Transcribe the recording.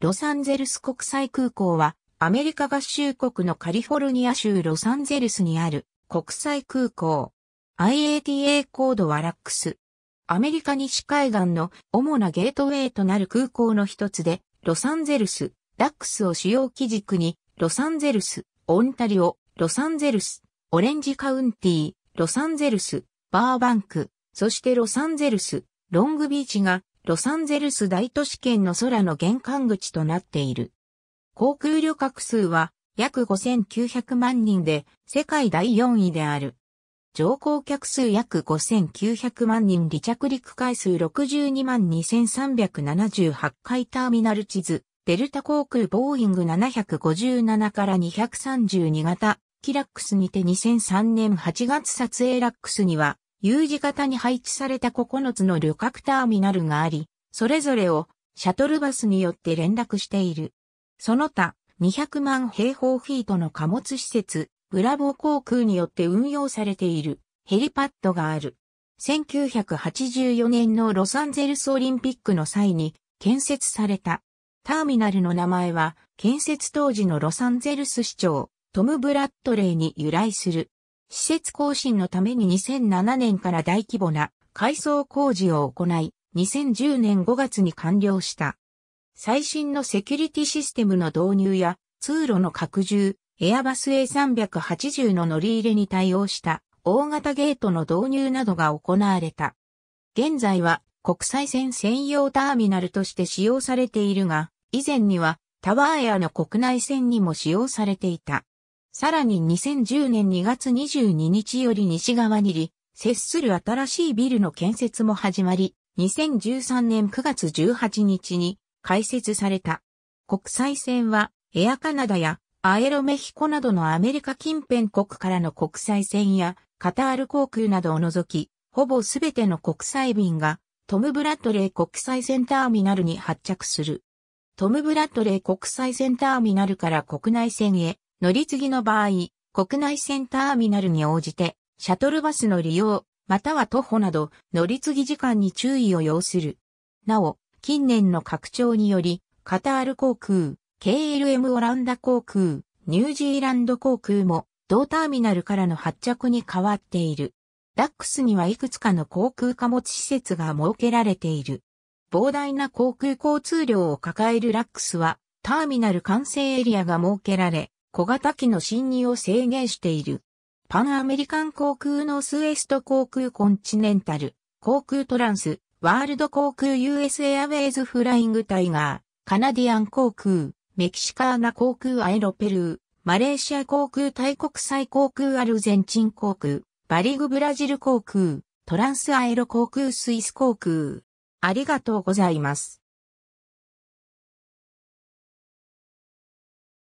ロサンゼルス国際空港は、アメリカ合衆国のカリフォルニア州ロサンゼルスにある国際空港。IATA コードはラックス。アメリカ西海岸の主なゲートウェイとなる空港の一つで、ロサンゼルス、ラックスを主要基軸に、ロサンゼルス、オンタリオ、ロサンゼルス、オレンジカウンティー、ロサンゼルス、バーバンク、そしてロサンゼルス、ロングビーチがロサンゼルス大都市圏の空の玄関口となっている。航空旅客数は約5900万人で世界第4位である。乗降客数約5900万人離着陸回数62万2378回ターミナル地図、デルタ航空ボーイング757から232型、キラックスにて2003年8月撮影ラックスには U 字型に配置された9つの旅客ターミナルがあり、それぞれをシャトルバスによって連絡している。その他、200万平方フィートの貨物施設、ブラボー航空によって運用されているヘリパッドがある。1984年のロサンゼルスオリンピックの際に建設された。ターミナルの名前は建設当時のロサンゼルス市長トム・ブラッドレイに由来する。施設更新のために2007年から大規模な改装工事を行い、2010年5月に完了した。最新のセキュリティシステムの導入や通路の拡充、エアバス A380 の乗り入れに対応した大型ゲートの導入などが行われた。現在は国際線専用ターミナルとして使用されているが、以前にはタワーエアの国内線にも使用されていた。さらに2010年2月22日より西側にり、接する新しいビルの建設も始まり、2013年9月18日に開設された。国際線は、エアカナダやアエロメヒコなどのアメリカ近辺国からの国際線や、カタール航空などを除き、ほぼすべての国際便が、トム・ブラッドレー国際センターミナルに発着する。トム・ブラッドレー国際センターミナルから国内線へ乗り継ぎの場合、国内線ターミナルに応じて、シャトルバスの利用、または徒歩など、乗り継ぎ時間に注意を要する。なお、近年の拡張により、カタール航空、KLM オランダ航空、ニュージーランド航空も、同ターミナルからの発着に変わっている。ダックスにはいくつかの航空貨物施設が設けられている。膨大な航空交通量を抱えるラックスは、ターミナル完成エリアが設けられ、小型機の侵入を制限している。パンアメリカン航空ノースウエスト航空コンチネンタル、航空トランス、ワールド航空 US エアウェイズフライングタイガー、カナディアン航空、メキシカーナ航空アエロペルー、マレーシア航空タイ国際航空アルゼンチン航空、バリグブラジル航空、トランスアエロ航空スイス航空。ありがとうございます。